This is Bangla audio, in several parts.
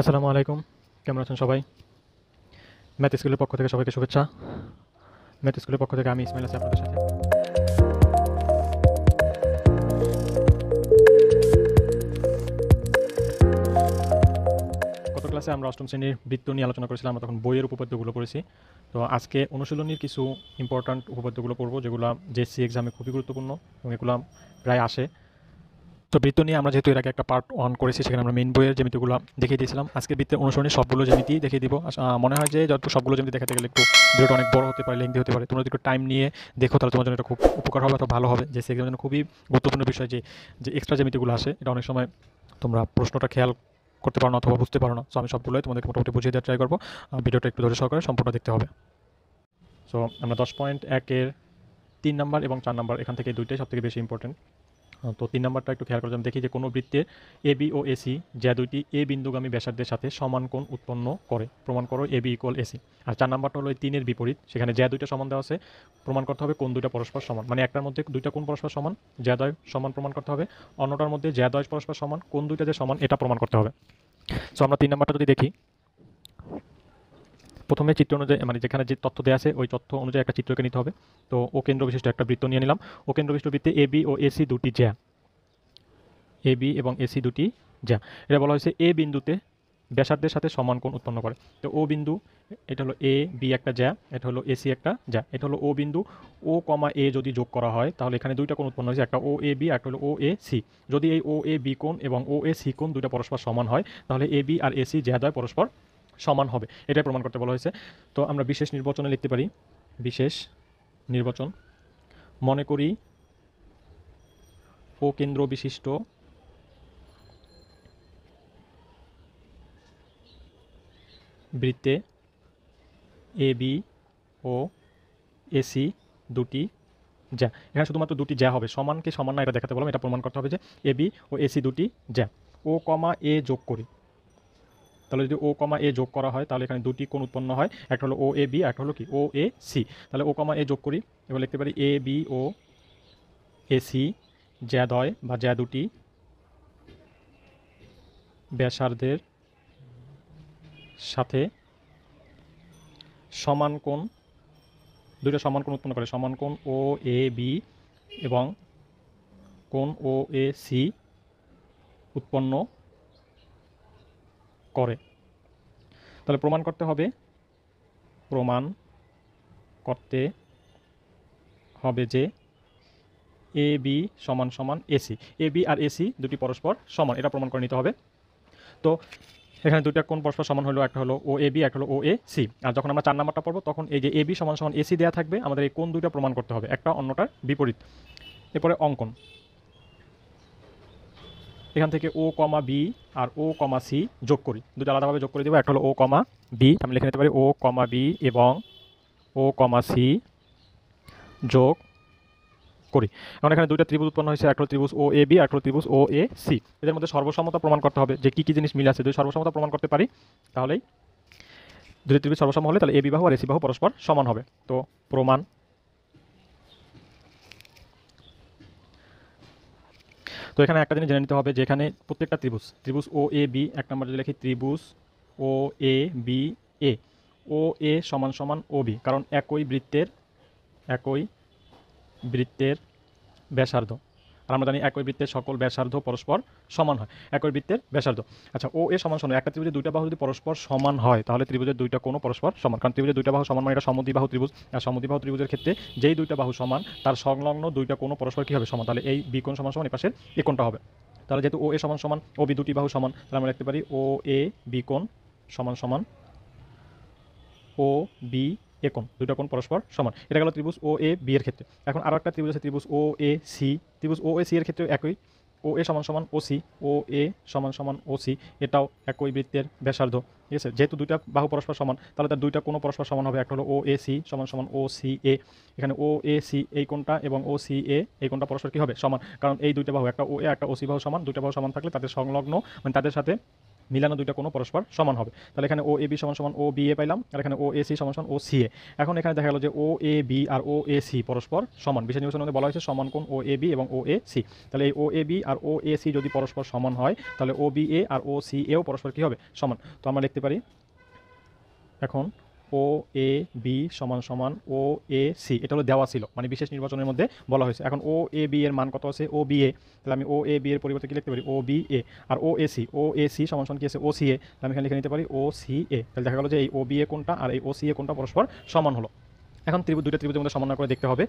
আসসালামু আলাইকুম কেমন আছেন সবাই ম্যাথ স্কুলের পক্ষ থেকে সবাইকে শুভেচ্ছা ম্যাথ স্কুলের পক্ষ থেকে আমি ইসমাইল আছি আপনাদের সাথে গত ক্লাসে আমরা অষ্টম শ্রেণীর বৃত্ত নিয়ে আলোচনা করেছিলাম আমরা তখন বইয়ের উপপাদ্যগুলো করেছি তো আজকে অনুশীলনীর কিছু ইম্পর্ট্যান্ট উপপাদ্যগুলো পড়বো যেগুলো জেসি e এক্সামে খুবই গুরুত্বপূর্ণ এবং এগুলো প্রায় আসে তো বৃত্ত নিয়ে আমরা যেহেতু এর আগে একটা পার্ট ওয়ান করেছি সেখানে আমরা মেন বইয়ের জ্যামিতিগুলো দেখিয়ে দিয়েছিলাম আজকে বৃত্তের অনুসরণে সবগুলো জ্যামিতি দেখিয়ে দিব মনে হয় যে যত সবগুলো জ্যামিতি দেখাতে গেলে একটু ভিডিওটা অনেক বড় হতে পারে লেন্দি হতে পারে তোমরা যদি একটু টাইম নিয়ে দেখো তাহলে তোমার জন্য এটা খুব উপকার হবে অথবা ভালো হবে যে সেই জন্য খুবই গুরুত্বপূর্ণ বিষয় যে যে এক্সট্রা জ্যামিতিগুলো আসে এটা অনেক সময় তোমরা প্রশ্নটা খেয়াল করতে পারো না অথবা বুঝতে পারো না সো আমি সবগুলোই তোমাদেরকে মোটামুটি বুঝিয়ে দেওয়ার ট্রাই করবো ভিডিওটা একটু ধরে সহকারে সম্পূর্ণ দেখতে হবে সো আমরা দশ পয়েন্ট একের তিন নম্বর এবং চার নম্বর এখান থেকে দুইটাই সবথেকে বেশি ইম্পর্টেন্ট তো তিন নম্বরটা একটু খেয়াল করে আমি দেখি যে কোনো বৃত্তে এ বি ও এসি যা দুইটি এ বিন্দুগামী ব্যাসার্ধের সাথে সমান কোণ উৎপন্ন করে প্রমাণ করো এ বি ইকুয়াল এসি আর চার নম্বরটা হলো তিনের বিপরীত সেখানে যা দুইটা সমান দেওয়া আছে প্রমাণ করতে হবে কোন দুইটা পরস্পর সমান মানে একটার মধ্যে দুইটা কোন পরস্পর সমান জ্যাদয় দয় সমান প্রমাণ করতে হবে অন্যটার মধ্যে জ্যাদয় দয় পরস্পর সমান কোন দুইটা যে সমান এটা প্রমাণ করতে হবে সো আমরা তিন নম্বরটা যদি দেখি প্রথমে চিত্র অনুযায়ী মানে যেখানে যে তথ্য দেওয়া আছে ওই তথ্য অনুযায়ী একটা চিত্রকে নিতে হবে তো ও কেন্দ্র বিশিষ্ট একটা বৃত্ত নিয়ে নিলাম ও কেন্দ্র বিশিষ্ট বৃত্তে এ বি ও এসি দুটি জ্যা এ বি এবং এসি দুটি জ্যা এটা বলা হয়েছে এ বিন্দুতে ব্যাসার্ধের সাথে সমান কোণ উৎপন্ন করে তো ও বিন্দু এটা হলো এ বি একটা জ্যা এটা হলো এসি একটা জ্যা এটা হলো ও বিন্দু ও কমা এ যদি যোগ করা হয় তাহলে এখানে দুইটা কোণ উৎপন্ন হয়েছে একটা ও এ বি একটা হলো ও এ সি যদি এই ও এ বি কোণ এবং ও এ সি কোণ দুইটা পরস্পর সমান হয় তাহলে এ বি আর এসি জ্যা দ্বয় পরস্পর সমান হবে এটাই প্রমাণ করতে বলা হয়েছে তো আমরা বিশেষ নির্বাচনে লিখতে পারি বিশেষ নির্বাচন মনে করি ও কেন্দ্র বিশিষ্ট বৃত্তে এ বি ও এসি দুটি যা এখানে শুধুমাত্র দুটি যা হবে সমানকে সমান না এটা দেখাতে বললাম এটা প্রমাণ করতে হবে যে এ বি ও এসি দুটি যা ও কমা এ যোগ করি তাহলে যদি ও কমা এ যোগ করা হয় তাহলে এখানে দুটি কোণ উৎপন্ন হয় একটা হলো ও এ বি একটা হলো কি ও এ সি তাহলে ও কমা এ যোগ করি এবার লিখতে পারি A B O A C জ্যাদয় বা জ্যা দুটি ব্যাসার্ধের সাথে সমান কোণ দুইটা সমান কোণ উৎপন্ন করে সমান কোণ ও এ বি এবং কোণ ও এ সি উৎপন্ন করে তাহলে প্রমাণ করতে হবে প্রমাণ করতে হবে যে এ বি সমান সমান এসি এ বি আর এসি দুটি পরস্পর সমান এটা প্রমাণ করে নিতে হবে তো এখানে দুটা কোন পরস্পর সমান হলো একটা হলো ও এ বি একটা হলো ও এ সি আর যখন আমরা চার নাম্বারটা পড়বো তখন এই যে এ বি সমান সমান এসি দেওয়া থাকবে আমাদের এই কোন দুইটা প্রমাণ করতে হবে একটা অন্যটার বিপরীত এরপরে অঙ্কন এখান থেকে ও কমা বি আর ও কমা সি যোগ করি দুটো আলাদাভাবে যোগ করে দেবো একটা হলো ও কমা বি আমি লিখে নিতে পারি ও কমা বি এবং ও কমা সি যোগ করি এখন এখানে দুইটা ত্রিভুজ উৎপন্ন হয়েছে একটা ত্রিভুজ ও এ বি একটা ত্রিভুজ ও এ সি এদের মধ্যে সর্বসম্মত প্রমাণ করতে হবে যে কী কী জিনিস মিলে আছে যদি সর্বসম্মত প্রমাণ করতে পারি তাহলেই দুটি ত্রিভুজ সর্বসম্মত হলে তাহলে এ বিবাহ আর সি বাহু পরস্পর সমান হবে তো প্রমাণ তো এখানে একটা জিনিস জেনে নিতে হবে যেখানে প্রত্যেকটা ত্রিভুজ ত্রিভুজ ও এ বি এক নম্বর যদি লিখি ত্রিভুজ ও এ বি এ ও এ সমান সমান ও বি কারণ একই বৃত্তের একই বৃত্তের ব্যাসার্ধ আর আমরা জানি একই বৃত্তের সকল ব্যাসার্ধ পরস্পর সমান হয় একই বৃত্তের ব্যাসার্ধ আচ্ছা ও এ সমান সমান একটা ত্রিভুজের দুইটা বাহু যদি পরস্পর সমান হয় তাহলে ত্রিভুজের দুইটা কোনো পরস্পর সমান কারণ ত্রিভুজের দুইটা বাহু সমান মানে এটা বাহু ত্রিভুজ আর বাহু ত্রিভুজের ক্ষেত্রে যেই দুইটা বাহু সমান তার সংলগ্ন দুইটা কোনো পরস্পর কী হবে সমান তাহলে এই বি সমান সমান এ পাশের এ হবে তাহলে যেহেতু ও এ সমান সমান ও বি দুটি বাহু সমান তাহলে আমরা লিখতে পারি ও এ বি সমান সমান ও বি এ দুটা দুটো কোণ পরস্পর সমান এটা গেল ত্রিভুজ ও এ বি এর ক্ষেত্রে এখন আরও একটা ত্রিভুজ আছে ত্রিভুজ ও এ সি ত্রিভুজ ও এ সি এর ক্ষেত্রে একই ও এ সমান সমান ও সি ও এ সমান সমান ও সি এটাও একই বৃত্তের ব্যাসার্ধ ঠিক আছে যেহেতু দুইটা বাহু পরস্পর সমান তাহলে তার দুইটা কোনো পরস্পর সমান হবে একটা হলো ও এ সি সমান সমান ও সি এ এখানে ও এ সি এই কোনটা এবং ও সি এ এই কোনটা পরস্পর কী হবে সমান কারণ এই দুইটা বাহু একটা ও এ একটা ও সি বাহু সমান দুইটা বাহু সমান থাকলে তাদের সংলগ্ন মানে তাদের সাথে মিলানো দুইটা কোনো পরস্পর সমান হবে তাহলে এখানে ও এ বি সমান সমান ও বি এ পাইলাম আর এখানে ও এ সি সমান সমান ও সি এ এখন এখানে দেখা গেল যে ও এ B R O A C পরস্পর সমান বিশেষ মধ্যে মানে বলা হয়েছে সমান কোন ও এ বি এবং ও এ সি তাহলে এই ও এ B R O A C যদি পরস্পর সমান হয় তাহলে ও বি এ আর ও সি এও পরস্পর কী হবে সমান তো আমরা লিখতে পারি এখন ও এ বি সমান সমান ও এ সি এটা হলো দেওয়া ছিল মানে বিশেষ নির্বাচনের মধ্যে বলা হয়েছে এখন ও এ বি এর মান কত আছে ও বি এ তাহলে আমি ও এ বি এর পরিবর্তে কি লিখতে পারি ও বি এ আর O A C O A C সমান সমান কি আছে ও সি এ তাহলে আমি এখানে লিখে নিতে পারি ও সি এ তাহলে দেখা গেলো যে এই ও বি এ কোনটা আর এই ও সি এ কোনটা পরস্পর সমান হলো এখন ত্রিভুজ দুইটা ত্রিভুজের মধ্যে সমন্বয় করে দেখতে হবে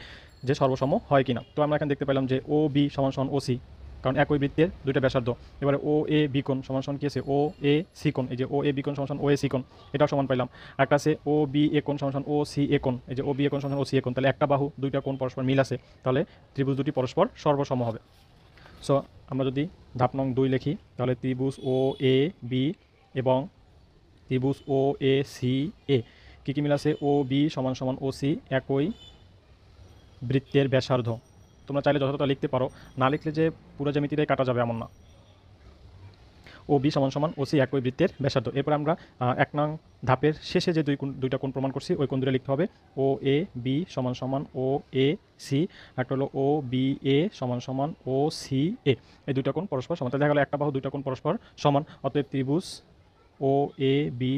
যে সর্বসম হয় কিনা তো আমরা এখানে দেখতে পেলাম যে ও বি সমান সমান ও সি কারণ একই বৃত্তের দুইটা ব্যাসার্ধ এবারে ও এ বি কোণ সমান সমান কি আছে ও এ সি এই যে ও এ বি কোণ সমান ও এ সি এটাও সমান পাইলাম একটা আছে ও বি এ কোণ সমান ও সি এ এই যে ও বি এ কোণ সমান ও সি এ তাহলে একটা বাহু দুইটা কোন পরস্পর মিল আছে তাহলে ত্রিভুজ দুটি পরস্পর সর্বসম হবে সো আমরা যদি ধাপ নং দুই লিখি তাহলে ত্রিভুজ ও এ বি এবং ত্রিভুজ ও এ সি এ কী কী মিল আছে ও বি সমান সমান ও সি একই বৃত্তের ব্যাসার্ধ তোমরা চাইলে যথাযথ লিখতে পারো না লিখলে যে পুরো জ্যামিতিতে কাটা যাবে এমন না ও বি সমান সমান ও সি একই বৃত্তের ব্যাসার্ধ এরপর আমরা এক নং ধাপের শেষে যে দুই দুইটা কোণ প্রমাণ করছি ওই কোণ দুটো লিখতে হবে ও এ বি সমান সমান ও এ সি একটা হলো ও বি এ সমান সমান ও সি এ এই দুইটা কোণ পরস্পর সমান দেখা গেলো একটা বাহু দুইটা কোণ পরস্পর সমান অতএব ত্রিভুজ ও এ বি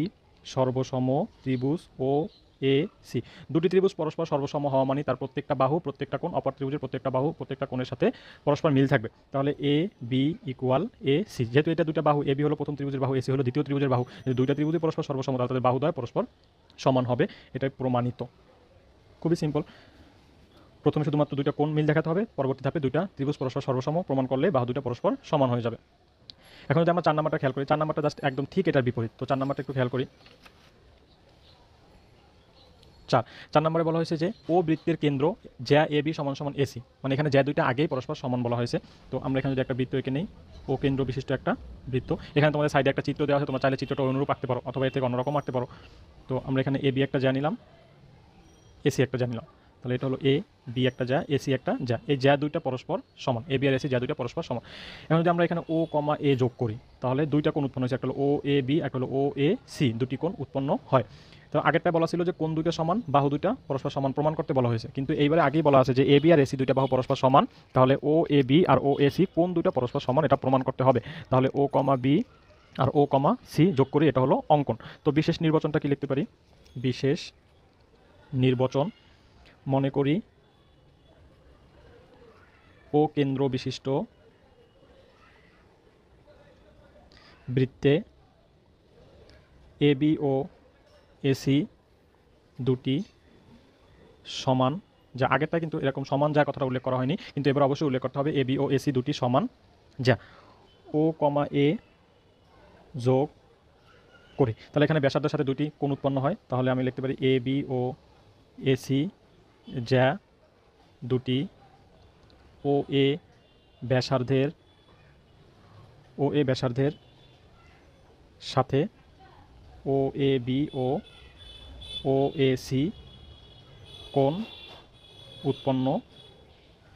সর্বসম ত্রিভুজ ও এ সি দুটি ত্রিভুজ পরস্পর সর্বসম হওয়া মানে তার প্রত্যেকটা বাহু প্রত্যেকটা কোণ অপর ত্রিভুজের প্রত্যেকটা বাহু প্রত্যেকটা কোণের সাথে পরস্পর মিল থাকবে তাহলে A B equal A C যেহেতু এটা দুটা বাহু এ বি হলো প্রথম ত্রিভুজের বাহু এসি হলো দ্বিতীয় ত্রিভুজের বাহু দুইটা ত্রিভুজে পরস্পর সর্বসম তাদের বাহুদয় পরস্পর সমান হবে এটাই প্রমাণিত খুবই সিম্পল প্রথমে শুধুমাত্র দুইটা কোণ মিল দেখাতে হবে পরবর্তী ধাপে দুইটা ত্রিভুজ পরস্পর সর্বসম প্রমাণ করলে বাহু দুইটা পরস্পর সমান হয়ে যাবে এখন যদি আমরা চার নাম্বারটা খেয়াল করি চার নাম্বারটা জাস্ট একদম ঠিক এটার বিপরীত তো চার নাম্বারটা একটু খেয়াল করি চার চার নম্বরে বলা হয়েছে যে ও বৃত্তের কেন্দ্র জ্যা এ বি সমান সমান এসি মানে এখানে জ্যা দুইটা আগেই পরস্পর সমান বলা হয়েছে তো আমরা এখানে যদি একটা বৃত্ত এঁকে নেই ও কেন্দ্র বিশিষ্ট একটা বৃত্ত এখানে তোমাদের সাইডে একটা চিত্র দেওয়া আছে তোমরা চাইলে চিত্রটা অনুরূপ আঁকতে পারো অথবা এর থেকে অন্যরকম আঁকতে পারো তো আমরা এখানে এ বি একটা জ্যা নিলাম এসি একটা জ্যা নিলাম তাহলে এটা হলো এ বি একটা যা এসি একটা যা এই যা দুইটা পরস্পর সমান এ বি আর এসি যা দুইটা পরস্পর সমান এখন যদি আমরা এখানে ও কমা এ যোগ করি তাহলে দুইটা কোণ উৎপন্ন হয়েছে একটা হলো ও এ বি একটা হলো ও এ সি দুটি কোণ উৎপন্ন হয় তো আগেরটা বলা ছিল যে কোন দুইটা সমান বাহু দুইটা পরস্পর সমান প্রমাণ করতে বলা হয়েছে কিন্তু এইবারে আগেই বলা আছে যে এ বি আর এসি দুইটা বাহু পরস্পর সমান তাহলে ও এ বি আর ও এসি কোন দুইটা পরস্পর সমান এটা প্রমাণ করতে হবে তাহলে ও কমা বি আর ও কমা সি যোগ করি এটা হলো অঙ্কন তো বিশেষ নির্বাচনটা কি লিখতে পারি বিশেষ নির্বাচন মনে করি ও কেন্দ্র বিশিষ্ট বৃত্তে এ বি ও এসি দুটি সমান যা আগেরটা কিন্তু এরকম সমান যা কথাটা উল্লেখ করা হয়নি কিন্তু এবার অবশ্যই উল্লেখ করতে হবে এবি ও এসি দুটি সমান যা ও কমা এ যোগ করি তাহলে এখানে ব্যাসার্ধের সাথে দুটি কোন উৎপন্ন হয় তাহলে আমি লিখতে পারি এ বি ও এসি যা দুটি ও এ ব্যাসার্ধের ও এ ব্যাসার্ধের সাথে ও A B O O A C কোন উৎপন্ন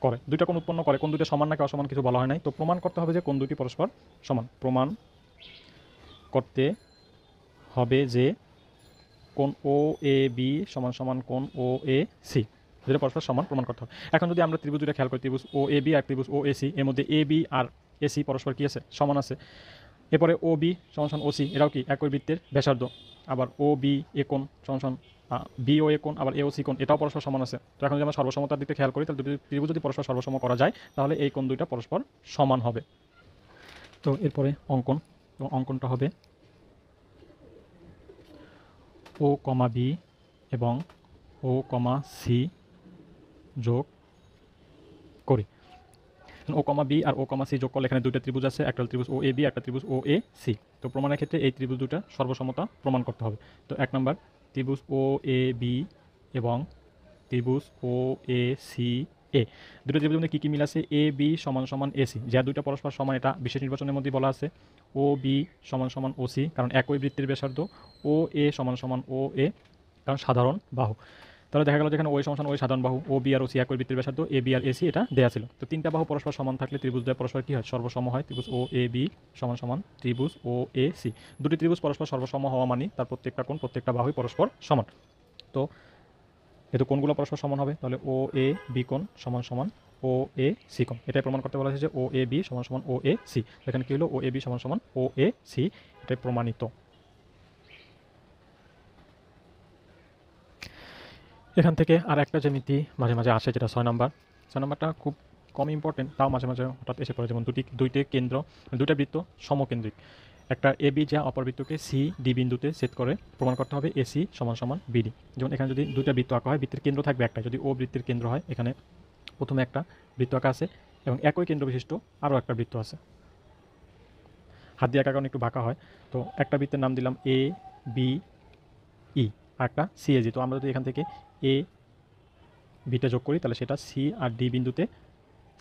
করে দুইটা কোন উৎপন্ন করে কোন দুইটা সমান নাকি অসমান কিছু বলা হয় নাই তো প্রমাণ করতে হবে যে কোন দুটি পরস্পর সমান প্রমাণ করতে হবে যে কোন ও এ বি সমান সমান কোন ও এ সি দুটো পরস্পর সমান প্রমাণ করতে হবে এখন যদি আমরা ত্রিভুজ দুটা খেয়াল করি ত্রিভুজ ও এ বি আর ত্রিভুজ ও এ সি এর মধ্যে এ বি আর এসি পরস্পর কি আছে সমান আছে এরপরে ও বি ও সি এরাও কি একই বৃত্তের ব্যাসার্ধ আবার ও বি এ কোণ বি ও এ আবার এ ও সি কোন এটাও পরস্পর সমান আছে তো এখন যদি আমরা সর্বসমতার দিকে খেয়াল করি তাহলে দুটি ত্রিভুজ যদি পরস্পর সর্বসম করা যায় তাহলে এই কোন দুইটা পরস্পর সমান হবে তো এরপরে অঙ্কন এবং অঙ্কনটা হবে ও কমা বি এবং ও কমা সি যোগ করি ও কমা বি আর ও কমা সি যোগ করলে এখানে দুইটা ত্রিভুজ আছে একটা ত্রিভুজ ও এ বি একটা ত্রিভুজ ও এ সি তো প্রমাণের ক্ষেত্রে এই ত্রিভুজ দুটা সর্বসম্মতা প্রমাণ করতে হবে তো এক নম্বর ত্রিভুজ ও এ বি এবং ত্রিভুজ ও এ সি এ দুটো ত্রিভুজের মধ্যে কী কী মিল আছে এ বি সমান সমান এসি যা দুইটা পরস্পর সমান এটা বিশেষ নির্বাচনের মধ্যে বলা আছে ও বি সমান সমান ও সি কারণ একই বৃত্তির ব্যাসার্ধ ও এ সমান সমান ও এ কারণ সাধারণ বাহু তাহলে দেখা গেল যেখানে ওই সমান ওই সাধারণ বাহু ও বি আর ও সি একই বৃত্তির ব্যাসার্ধ এ বি আর এসি এটা দেওয়া ছিল তো তিনটা বাহু পরস্পর সমান থাকলে ত্রিভুজ দ্বয় পরস্পর কী হয় সর্বসম হয় ত্রিভুজ ও এ বি সমান সমান ত্রিভুজ ও এ সি দুটি ত্রিভুজ পরস্পর সর্বসম হওয়া মানে তার প্রত্যেকটা কোন প্রত্যেকটা বাহুই পরস্পর সমান তো যেহেতু কোনগুলো পরস্পর সমান হবে তাহলে ও এ বি কোন সমান সমান ও এ সি কোন এটাই প্রমাণ করতে বলা হয়েছে যে ও এ বি সমান সমান ও এ সি এখানে কী হলো ও এ বি সমান সমান ও এ সি এটাই প্রমাণিত এখান থেকে আর একটা যে নীতি মাঝে মাঝে আসে যেটা ছয় নম্বর ছয় নম্বরটা খুব কম ইম্পর্টেন্ট তাও মাঝে মাঝে হঠাৎ এসে পড়ে যেমন দুটি দুইটি কেন্দ্র দুইটা বৃত্ত সমকেন্দ্রিক একটা এবি যা অপর বৃত্তকে সি ডি বিন্দুতে সেট করে প্রমাণ করতে হবে এসি সমান সমান বিডি যেমন এখানে যদি দুইটা বৃত্ত আঁকা হয় বৃত্তের কেন্দ্র থাকবে একটা যদি ও বৃত্তের কেন্দ্র হয় এখানে প্রথমে একটা বৃত্ত আঁকা আছে এবং একই কেন্দ্র বিশিষ্ট আরও একটা বৃত্ত আছে হাত দিয়ে আঁকা কারণে একটু বাঁকা হয় তো একটা বৃত্তের নাম দিলাম এ বি একটা সিএজি তো আমরা যদি এখান থেকে এ ভিটা যোগ করি তাহলে সেটা সি আর ডি বিন্দুতে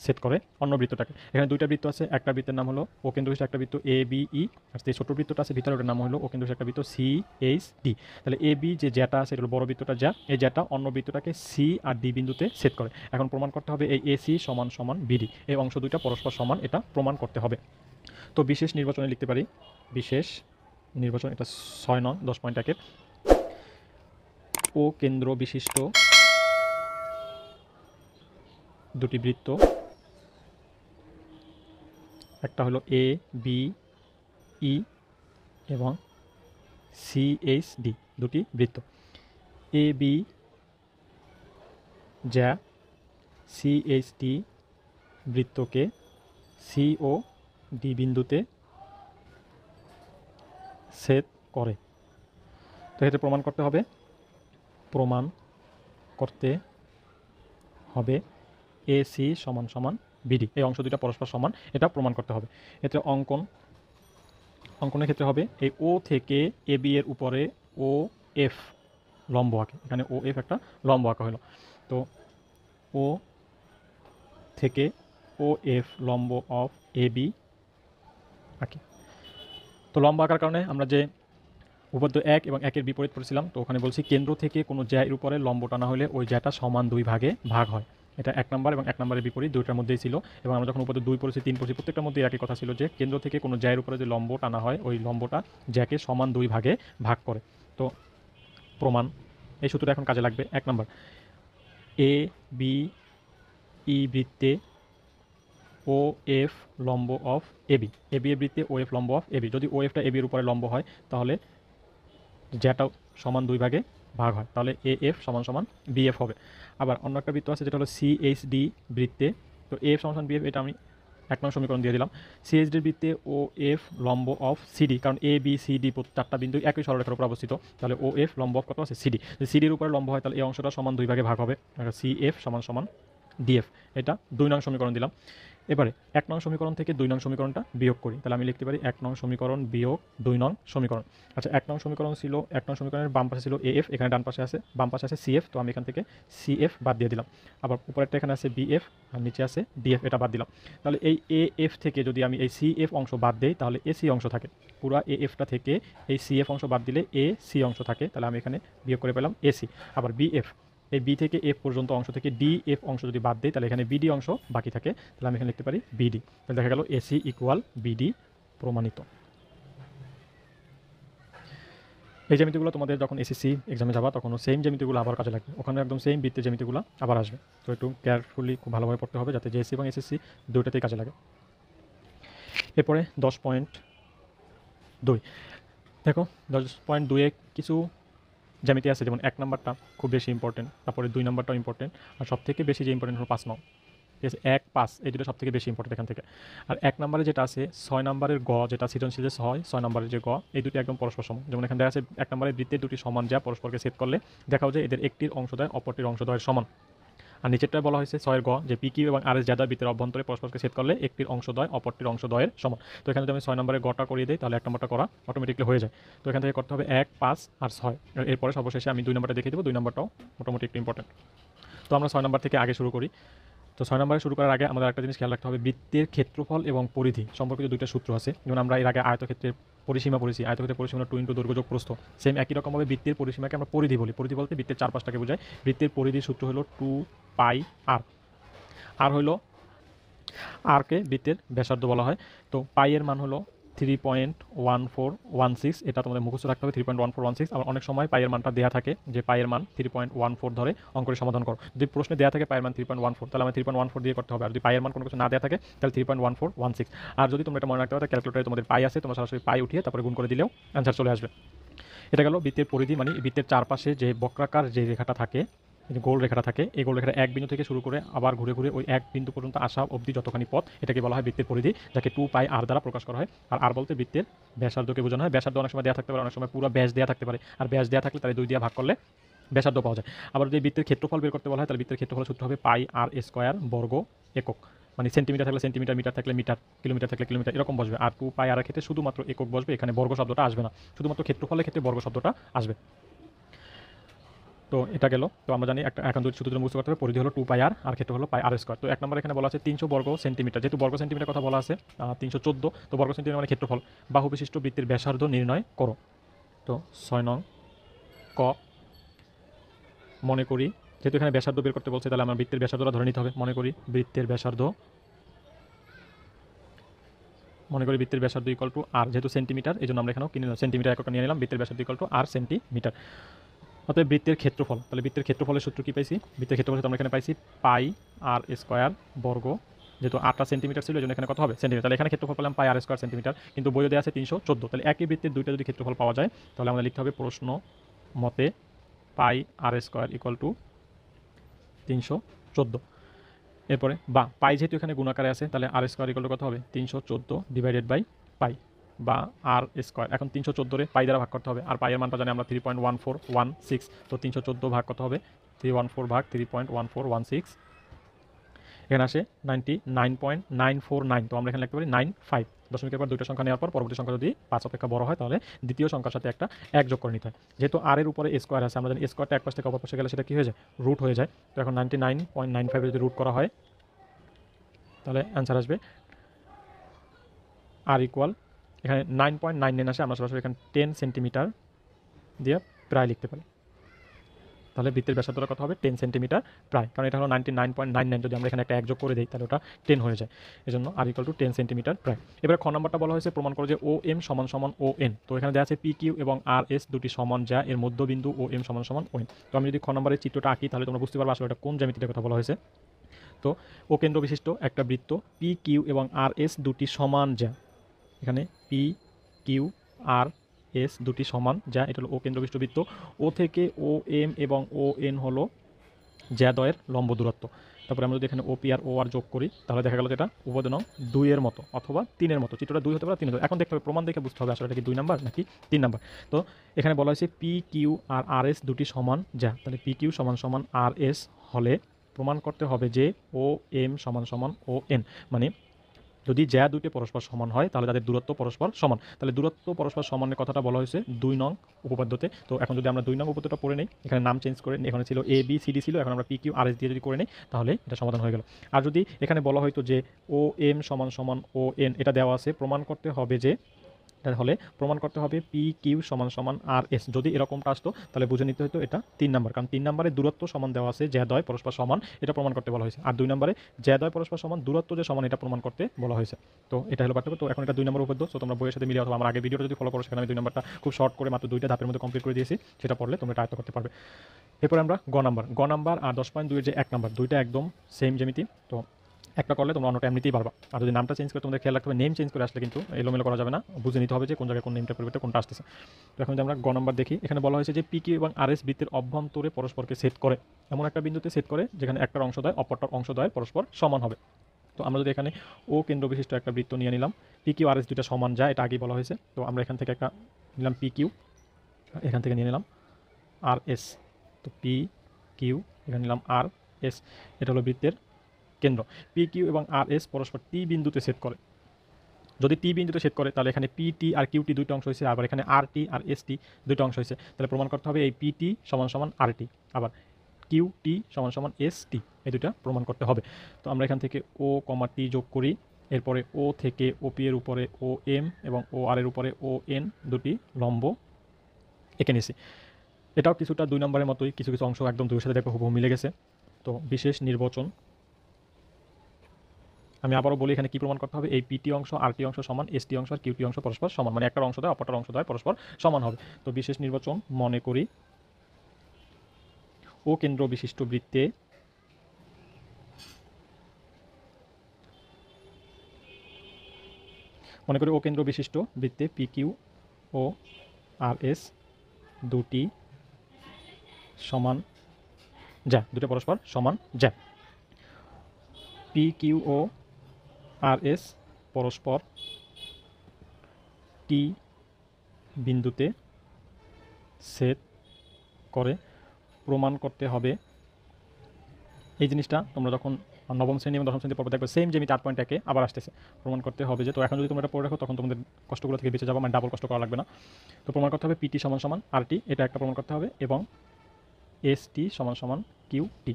সেট করে অন্য বৃত্তটাকে এখানে দুইটা বৃত্ত আছে একটা বৃত্তের নাম হলো ও হিসেবে একটা বৃত্ত এ বি ই আর যে ছোটো বৃত্তটা আছে ভিতরে ওটার নাম হলো ও কেন্দ্রবিষ্ট একটা বৃত্ত সি এইচ ডি তাহলে এ বি যে জ্যাটা আছে এটা বড় বৃত্তটা যা এই জ্যাটা অন্য বৃত্তটাকে সি আর ডি বিন্দুতে সেট করে এখন প্রমাণ করতে হবে এই এসি সমান সমান বিডি এই অংশ দুইটা পরস্পর সমান এটা প্রমাণ করতে হবে তো বিশেষ নির্বাচনে লিখতে পারি বিশেষ নির্বাচন এটা ছয় নন দশ পয়েন্ট একের ও কেন্দ্র বিশিষ্ট দুটি বৃত্ত একটা হলো এ বি ই এবং সি এইচ ডি দুটি বৃত্ত এ বি যা সি এইচ ডি বৃত্তকে সি ও ডি বিন্দুতে ছেদ করে তো এতে প্রমাণ করতে হবে প্রমাণ করতে হবে এ সি সমান সমান বিডি এই অংশ দুটা পরস্পর সমান এটা প্রমাণ করতে হবে এতে অঙ্কন অঙ্কনের ক্ষেত্রে হবে এই ও থেকে এ বি এর উপরে ও এফ লম্ব আঁকে এখানে ও এফ একটা লম্ব আঁকা হলো তো ও থেকে ও এফ লম্ব অফ এ বি আঁকি তো লম্ব আঁকার কারণে আমরা যে উপাদ্য এক এবং একের বিপরীত পড়েছিলাম তো ওখানে বলছি কেন্দ্র থেকে কোনো জ্যায়ের উপরে লম্ব টানা হলে ওই জ্যাটা সমান দুই ভাগে ভাগ হয় এটা এক নম্বর এবং এক নম্বরের বিপরীত দুইটার মধ্যেই ছিল এবং আমরা যখন উপাদ্য দুই পড়েছি তিন পড়েছি প্রত্যেকটার মধ্যে একই কথা ছিল যে কেন্দ্র থেকে কোনো জ্যায়ের উপরে যে লম্ব টানা হয় ওই লম্বটা জ্যাকে সমান দুই ভাগে ভাগ করে তো প্রমাণ এই সূত্রটা এখন কাজে লাগবে এক নম্বর এ বি ই বৃত্তে ও এফ লম্ব অফ এবি এবি এ বৃত্তে ও এফ লম্ব অফ এবি যদি ও এফটা এবির উপরে লম্ব হয় তাহলে জ্যাটাও সমান দুই ভাগে ভাগ হয় তাহলে এ এফ সমান সমান বিএফ হবে আবার অন্য একটা বৃত্ত আছে যেটা হলো সিএইচডি বৃত্তে তো এফ সমান সমান বিএফ এটা আমি এক নম্বর সমীকরণ দিয়ে দিলাম সিএইচডির বৃত্তে ও এফ লম্ব অফ সিডি কারণ এ বি সি ডি চারটা বিন্দু একই সরলরেখার উপর অবস্থিত তাহলে ও এফ লম্ব অফ কত আছে সিডি যদি সিডির উপরে লম্ব হয় তাহলে এই অংশটা সমান দুই ভাগে ভাগ হবে সি এফ সমান সমান ডিএফ এটা দুই নং সমীকরণ দিলাম এবারে এক নং সমীকরণ থেকে দুই নং সমীকরণটা বিয়োগ করি তাহলে আমি লিখতে পারি এক নং সমীকরণ বিয়োগ দুই নং সমীকরণ আচ্ছা এক নং সমীকরণ ছিল এক নং সমীকরণের বাম পাশে ছিল এএফ এখানে ডান পাশে আছে বাম পাশে আছে সিএফ তো আমি এখান থেকে সিএফ বাদ দিয়ে দিলাম আবার উপরেরটা এখানে আছে বিএফ আর নিচে আছে ডিএফ এটা বাদ দিলাম তাহলে এই এএফ থেকে যদি আমি এই সিএফ অংশ বাদ দিই তাহলে এ সি অংশ থাকে পুরো এএফটা থেকে এই সিএফ অংশ বাদ দিলে এ সি অংশ থাকে তাহলে আমি এখানে বিয়োগ করে পেলাম এসি আবার বিএফ এই বি থেকে এফ পর্যন্ত অংশ থেকে ডি এফ অংশ যদি বাদ দিই তাহলে এখানে বিডি অংশ বাকি থাকে তাহলে আমি এখানে লিখতে পারি বিডি তাহলে দেখা গেল এসি ইকুয়াল বিডি প্রমাণিত এই জ্যামিতিগুলো তোমাদের যখন e এসএসসি এক্সামে যাবা তখনও সেম জ্যামিতিগুলো আবার কাজে লাগবে ওখানে একদম সেম বৃত্তের জ্যামিতিগুলো আবার আসবে তো একটু কেয়ারফুলি খুব ভালোভাবে পড়তে হবে যাতে জেএসসি এবং এসএসসি e দুইটাতেই কাজে লাগে এরপরে দশ পয়েন্ট দুই দেখো দশ পয়েন্ট দুয়ে কিছু জ্যামিতি আছে যেমন এক নাম্বারটা খুব বেশি ইম্পর্টেন্ট তারপরে দুই নাম্বারটাও ইম্পর্টেন্ট আর সবথেকে বেশি যে ইম্পর্টেন্ট হলো পাঁচ নম্বর ঠিক আছে এক পাঁচ এই দুটো সবথেকে বেশি ইম্পর্টেন্ট এখান থেকে আর এক নম্বরে যেটা আছে ছয় নম্বরের গ যেটা সৃজনশীল যে ছয় ছয় নম্বরের যে গ এই দুটি একদম পরস্পর সমান যেমন এখানে দেখা আছে এক নম্বরের বৃত্তের দুটি সমান যা পরস্পরকে সেট করলে দেখাও যায় এদের একটির অংশ দেয় অপরটির অংশ দেয় সমান আর নিচেরটা বলা হয়েছে ছয়ের গ যে পি কিউ এবং আর এস জাদার ভিতরে অভ্যন্তরে পরস্পরকে ছেদ করলে একটির অংশদয় অপরটির অংশদয়ের সমান তো এখানে যদি আমি ছয় নম্বরে গটা করিয়ে দিই তাহলে এক নম্বরটা করা অটোমেটিকলি হয়ে যায় তো এখান থেকে করতে হবে এক পাঁচ আর ছয় এরপরে সর্বশেষে আমি দুই নম্বরটা দেখে দেবো দুই নম্বরটাও মোটামুটি একটু ইম্পর্টেন্ট তো আমরা ছয় নম্বর থেকে আগে শুরু করি তো ছয় নম্বরে শুরু করার আগে আমাদের একটা জিনিস খেয়াল রাখতে হবে বৃত্তের ক্ষেত্রফল এবং পরিধি সম্পর্কিত দুইটা সূত্র আছে যেমন আমরা এর আগে আয়তক্ষেত্রের পরিসীমা পরিসি আয়তক্ষেত্রের পরিসীমা টু ইন্টু দৈর্ঘ্য প্রস্ত সেম একই রকমভাবে বৃত্তের পরিসীমাকে আমরা পরিধি বলি পরিধি বলতে বৃত্তের চারপাশটাকে বোঝায় বৃত্তের পরিধির সূত্র হলো টু পাই আর আর হলো আরকে বৃত্তের ব্যাসার্ধ বলা হয় তো পাইয়ের মান হলো three point one four one six এটা তোমাদের মুখস্থ রাখতে হবে three point one four one six আবার অনেক সময় পায়ের মানটা দেওয়া থাকে যে পায়ের মান থ্রি পয়েন্ট ওয়ান ফোর ধরে অঙ্কের সমাধান করো যদি প্রশ্নে দেওয়া থাকে পায়ের মান থ্রি পয়েন্ট ওয়ান ফোর তাহলে আমার থ্রি পয়েন্ট ওয়ান ফোর দিয়ে করতে হবে আর যদি পায়ের মান কোনো কিছু না দেওয়া থাকে তাহলে three point one four one six আর যদি তোমরা এটা মনে রাখতে পারো ক্যালকুলেটারে তোমাদের পাই আছে তোমরা সরাসরি পাই উঠিয়ে তারপরে গুণ করে দিলেও অ্যান্সার চলে আসবে এটা গেল বৃত্তের পরিধি মানে বৃত্তের চারপাশে যে বক্রাকার যে রেখাটা থাকে যে গোল রেখাটা থাকে এই গোল রেখাটা এক বিন্দু থেকে শুরু করে আবার ঘুরে ঘুরে ওই এক বিন্দু পর্যন্ত আসা অবধি যতখানি পথ এটাকে বলা হয় বৃত্তের পরিধি যাকে টু পাই আর দ্বারা প্রকাশ করা হয় আর আর বলতে বৃত্তের ব্যাসার্ধকে বোঝানো হয় ব্যাসার্ধ অনেক সময় দেওয়া থাকতে পারে অনেক সময় পুরো ব্যাস দেওয়া থাকতে পারে আর ব্যাস দেওয়া থাকলে তাহলে দুই দিয়ে ভাগ করলে ব্যাসার্ধ পাওয়া যায় আবার যদি বৃত্তের ক্ষেত্রফল বের করতে বলা হয় তাহলে বৃত্তের ক্ষেত্রফল সূত্র হবে পাই আর স্কোয়ার বর্গ একক মানে সেন্টিমিটার থাকলে সেন্টিমিটার মিটার থাকলে মিটার কিলোমিটার থাকলে কিলোমিটার এরকম বসবে আর টু পাই আর ক্ষেত্রে শুধুমাত্র একক বসবে এখানে বর্গ শব্দটা আসবে না শুধুমাত্র ক্ষেত্রফলের ক্ষেত্রে বর্গ শব্দটা আসবে তো এটা গেল তো আমরা জানি একটা এখন দুটি সূত্র বুঝতে পারতে পরিধি হলো টু পাই আর আর ক্ষেত্র হলো পাই আর স্কোয়ার তো এক নম্বর এখানে বলা আছে তিনশো বর্গ সেন্টিমিটার যেহেতু বর্গ সেন্টিমিটার কথা বলা আছে তিনশো চোদ্দো তো বর্গ সেন্টিমিটার মানে ক্ষেত্রফল বাহু বিশিষ্ট বৃত্তির ব্যাসার্ধ নির্ণয় করো তো ছয় নং ক মনে করি যেহেতু এখানে ব্যাসার্ধ বের করতে বলছে তাহলে আমার বৃত্তের ব্যাসার্ধটা ধরে নিতে হবে মনে করি বৃত্তের ব্যাসার্ধ মনে করি বৃত্তের ব্যাসার্ধ ইকল টু আর যেহেতু সেন্টিমিটার এই জন্য আমরা এখানেও কিনে সেন্টিমিটার একক নিয়ে নিলাম বৃত্তের ব্যাসার্ধ ইকল টু আর সেন্টিমিটার অতএব বৃত্তের ক্ষেত্রফল তাহলে বৃত্তের ক্ষেত্রফলের সূত্র কী পাইছি বৃত্তের ক্ষেত্রফল আমরা এখানে পাইছি পাই আর স্কোয়ার বর্গ যেহেতু আটটা সেন্টিমিটার ছিল এখানে কত হবে সেন্টিমিটার তাহলে এখানে ক্ষেত্রফল পেলাম পাই আর স্কোয়ার সেন্টিমিটার কিন্তু বই দেওয়া আছে তিনশো চোদ্দো তাহলে একই বৃত্তের দুইটা যদি ক্ষেত্রফল পাওয়া যায় তাহলে আমাদের লিখতে হবে প্রশ্ন মতে pi r square equal to তিনশো চোদ্দো এরপরে বা পাই যেহেতু এখানে গুণাকারে আছে তাহলে আর স্কোয়ার ইকুয়াল কত হবে তিনশো চোদ্দো ডিভাইডেড বাই পাই বা আর স্কোয়ার এখন তিনশো চোদ্দোরে পাই দ্বারা ভাগ করতে হবে আর পাইয়ের মানটা জানি আমরা three point one four one six তো তিনশো চোদ্দো ভাগ করতে হবে থ্রি ওয়ান ফোর ভাগ three point one four one six এখানে আসে ninety nine point nine four nine তো আমরা এখানে লিখতে পারি নাইন ফাইভ দশমিকের পর দুটো সংখ্যা নেওয়ার পর পরবর্তী সংখ্যা যদি পাঁচ অপেক্ষা বড় হয় তাহলে দ্বিতীয় সংখ্যার সাথে একটা এক যোগ করে নিতে হয় যেহেতু আর এর উপরে স্কোয়ার আছে আমরা জানি স্কোয়ারটা এক পাশ থেকে অপর পাশে গেলে সেটা কী হয়ে যায় রুট হয়ে যায় তো এখন নাইনটি নাইন পয়েন্ট নাইন ফাইভে যদি রুট করা হয় তাহলে অ্যান্সার আসবে আর ইকুয়াল এখানে নাইন পয়েন্ট নাইন নাইন আসে আমরা সরাসরি এখানে টেন সেন্টিমিটার দিয়ে প্রায় লিখতে পারি তাহলে বৃত্তের ব্যাসার্ধটা কথা হবে টেন সেন্টিমিটার প্রায় কারণ এটা হলো ninety nine point nine nine যদি আমরা এখানে একটা একযোগ করে দিই তাহলে ওটা টেন হয়ে যায় জন্য r equal to ten centimetre প্রায় এবার খ নম্বরটা বলা হয়েছে প্রমাণ করে যে ও এম সমান সমান ও এন তো এখানে দেওয়া আছে পি কিউ এবং আর এস দুটি সমান যা এর মধ্যবিন্দু ও এম সমান সমান ও এন তো আমি যদি খ নম্বরের চিত্রটা আঁকি তাহলে তোমরা বুঝতে পারবো আসলে এটা কোন জ্যামিতিটার কথা বলা হয়েছে তো ও কেন্দ্র বিশিষ্ট একটা বৃত্ত পি কিউ এবং আর এস দুটি সমান যা এখানে পি কিউ আর এস দুটি সমান যা এটা হলো ও কেন্দ্রবিষ্ট বৃত্ত ও থেকে ও এম এবং ও এন হলো জ্যাদয়ের লম্ব দূরত্ব তারপরে আমরা যদি এখানে পি আর ও আর যোগ করি তাহলে দেখা গেল যে এটা উপাদান দুইয়ের মতো অথবা তিনের মতো চিত্রটা দুই হতে পারে তিন হতে এখন দেখতে হবে প্রমাণ দেখে বুঝতে হবে আসলে এটা কি দুই নাম্বার নাকি তিন নাম্বার তো এখানে বলা হয়েছে পি কিউ আর আর এস দুটি সমান যা তাহলে পি কিউ সমান সমান আর এস হলে প্রমাণ করতে হবে যে ও এম সমান সমান ও এন মানে যদি জ্যা দুইটি পরস্পর সমান হয় তাহলে তাদের দূরত্ব পরস্পর সমান তাহলে দূরত্ব পরস্পর সমানের কথাটা বলা হয়েছে দুই নং উপপাদ্যতে তো এখন যদি আমরা দুই নং উপপাদ্যটা পড়ে নিই এখানে নাম চেঞ্জ করে এখানে ছিল এ বি সিডি ছিল এখন আমরা পি কিউ আর এস দিয়ে যদি করে নিই তাহলে এটা সমাধান হয়ে গেল আর যদি এখানে বলা হয়তো যে ও এম সমান সমান ও এন এটা দেওয়া আছে প্রমাণ করতে হবে যে হলে প্রমাণ করতে হবে পি কিউ সমান সমান আর এস যদি এরকমটা আসতো তাহলে বুঝে নিতে হতো এটা তিন নাম্বার কারণ তিন নম্বরে দূরত্ব সমান দেওয়া আছে জ্যাদয় পরস্পর সমান এটা প্রমাণ করতে বলা হয়েছে আর দুই নম্বরে জ্যাদয় পরস্পর সমান দূরত্ব যে সমান এটা প্রমাণ করতে বলা হয়েছে তো এটা হলো পার্থক্য তো এখন এটা দুই নম্বর উপদ্য তো তোমরা বইয়ের সাথে মিলে অথবা আমার আগে ভিডিওটা যদি ফলো করো সেখানে আমি দুই নম্বরটা খুব শর্ট করে মাত্র দুইটা ধাপের মধ্যে কমপ্লিট করে দিয়েছি সেটা পড়লে তোমরা এটা আয়ত্ত করতে পারবে এরপরে আমরা গ নাম্বার গ নাম্বার আর দশ পয়েন্ট দুইয়ের যে এক নাম্বার দুইটা একদম সেম জ্যামিতি তো একটা করলে তোমরা অন্যটা এমনিতেই পারবা আর যদি নামটা চেঞ্জ করে তোমাদের খেয়াল রাখতে হবে নেম চেঞ্জ করে আসলে কিন্তু এলোমেলো করা যাবে না বুঝে নিতে হবে যে কোন জায়গায় কোন নেমটা পরিবর্তে কোনটা আসতেছে তো এখন যদি আমরা গ নম্বর দেখি এখানে বলা হয়েছে যে পিকে এবং আর এস বৃত্তের অভ্যন্তরে পরস্পরকে সেট করে এমন একটা বিন্দুতে সেট করে যেখানে একটার অংশ দেয় অপরটার অংশ দেয় পরস্পর সমান হবে তো আমরা যদি এখানে ও কেন্দ্র বিশিষ্ট একটা বৃত্ত নিয়ে নিলাম পি কিউ আর এস দুটা সমান যায় এটা আগেই বলা হয়েছে তো আমরা এখান থেকে একটা নিলাম পি কিউ এখান থেকে নিয়ে নিলাম আর এস তো পি কিউ এখানে নিলাম আর এস এটা হলো বৃত্তের কেন্দ্র পি কিউ এবং আর এস পরস্পর টি বিন্দুতে সেট করে যদি টি বিন্দুতে সেট করে তাহলে এখানে পিটি আর কিউটি দুইটা অংশ হয়েছে আবার এখানে আর টি আর টি দুইটা অংশ হয়েছে তাহলে প্রমাণ করতে হবে এই পিটি সমান সমান আর টি আবার কিউ টি সমান সমান এস টি এই দুটা প্রমাণ করতে হবে তো আমরা এখান থেকে ও কমা টি যোগ করি এরপরে ও থেকে ও পি এর উপরে ও এম এবং ও আর এর উপরে ও এন দুটি লম্ব এঁকে নিছি এটাও কিছুটা দুই নম্বরের মতোই কিছু কিছু অংশ একদম দুই সাথে দেখো হুবহু মিলে গেছে তো বিশেষ নির্বাচন আমি আবারও বলি এখানে কি প্রমাণ করতে হবে এই পিটি অংশ আরটি অংশ সমান এসটি অংশ আর কিউটি অংশ পরস্পর সমান মানে একটা অংশ দেয় অপরটার অংশ দেয় পরস্পর সমান হবে তো বিশেষ নির্বাচন মনে করি ও কেন্দ্র বিশিষ্ট বৃত্তে মনে করি ও কেন্দ্র বিশিষ্ট বৃত্তে পি কিউ ও আর এস দুটি সমান যা দুটো পরস্পর সমান যা পি কিউ ও আর এস পরস্পর টি বিন্দুতে সেট করে প্রমাণ করতে হবে এই জিনিসটা তোমরা যখন নবম শ্রেণী এবং দশম শ্রেণী পর্ব দেখবে সেম জেমি আট পয়েন্ট একে আবার আসতেছে প্রমাণ করতে হবে যে তো এখন যদি তোমরা এটা পড়ে রাখো তখন তোমাদের কষ্টগুলো থেকে বেঁচে যাবো মানে ডাবল কষ্ট করা লাগবে না তো প্রমাণ করতে হবে পিটি সমান সমান আর টি এটা একটা প্রমাণ করতে হবে এবং এস টি সমান সমান কিউ টি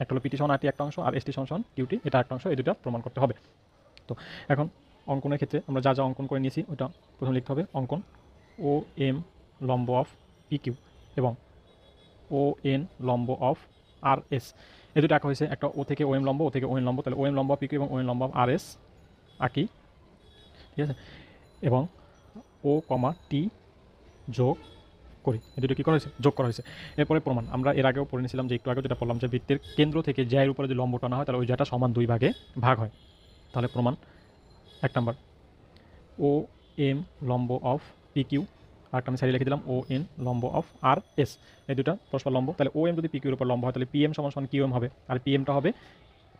একটা হলো পিটি সমান আর টি একটা অংশ আর এস টি সমান সমান কিউটি এটা একটা অংশ এই দুটা প্রমাণ করতে হবে তো এখন অঙ্কনের ক্ষেত্রে আমরা যা যা অঙ্কন করে নিয়েছি ওটা প্রথমে লিখতে হবে অঙ্কন ও এম লম্ব অফ পিকিউ এবং ও এন লম্ব অফ আর এস এই দুটো আঁকা হয়েছে একটা ও থেকে ও এম লম্ব ও থেকে ও এন লম্ব তাহলে ও এম লম্ব কিউ এবং ও এন লম্ব আর এস আঁকি ঠিক আছে এবং ও কমা টি যোগ করি এই দুটো কী করা হয়েছে যোগ করা হয়েছে এরপরে প্রমাণ আমরা এর আগেও পড়ে নিয়েছিলাম যে একটু আগেও যেটা পড়লাম যে বৃত্তের কেন্দ্র থেকে জ্যায়ের উপরে যদি লম্ব টানা হয় তাহলে ওই জায়গাটা সমান দুই ভাগে ভাগ হয় তাহলে প্রমাণ এক নম্বর ও এম লম্ব অফ পি কিউ আর আমি সাইডে লিখে দিলাম ও এন লম্ব অফ আর এস এই দুটা পরস্পর লম্ব তাহলে ও এম যদি পি কিউর উপর লম্ব হয় তাহলে পি এম সমান সমান কিউ এম হবে আর পি এমটা হবে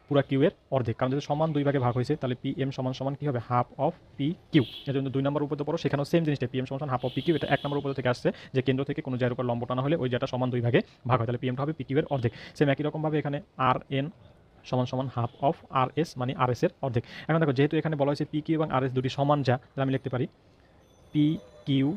পুরা কিউ এর অর্ধেক কারণ যদি সমান দুই ভাগে ভাগ হয়েছে তাহলে পি এম সমান সমান কী হবে হাফ অফ পি কিউ এর জন্য দুই নম্বর উপরে পড়ো সেখানেও সেম জিনিসটা পি এম সমান হাফ অফ পি কিউ এটা এক নম্বর উপরে থেকে আসছে যে কেন্দ্র থেকে কোনো জায়গার উপর লম্ব টানা হলে ওই জায়গাটা সমান দুই ভাগে ভাগ হয় তাহলে পি এমটা হবে পি কিউ এর অর্ধেক সেম একই রকমভাবে এখানে আর এন সমান সমান হাফ অফ আর এস মানে আর এর অর্ধেক এখন দেখো যেহেতু এখানে বলা হয়েছে পি কিউ এবং আর এস দুটি সমান যা তাহলে আমি লিখতে পারি পি কিউ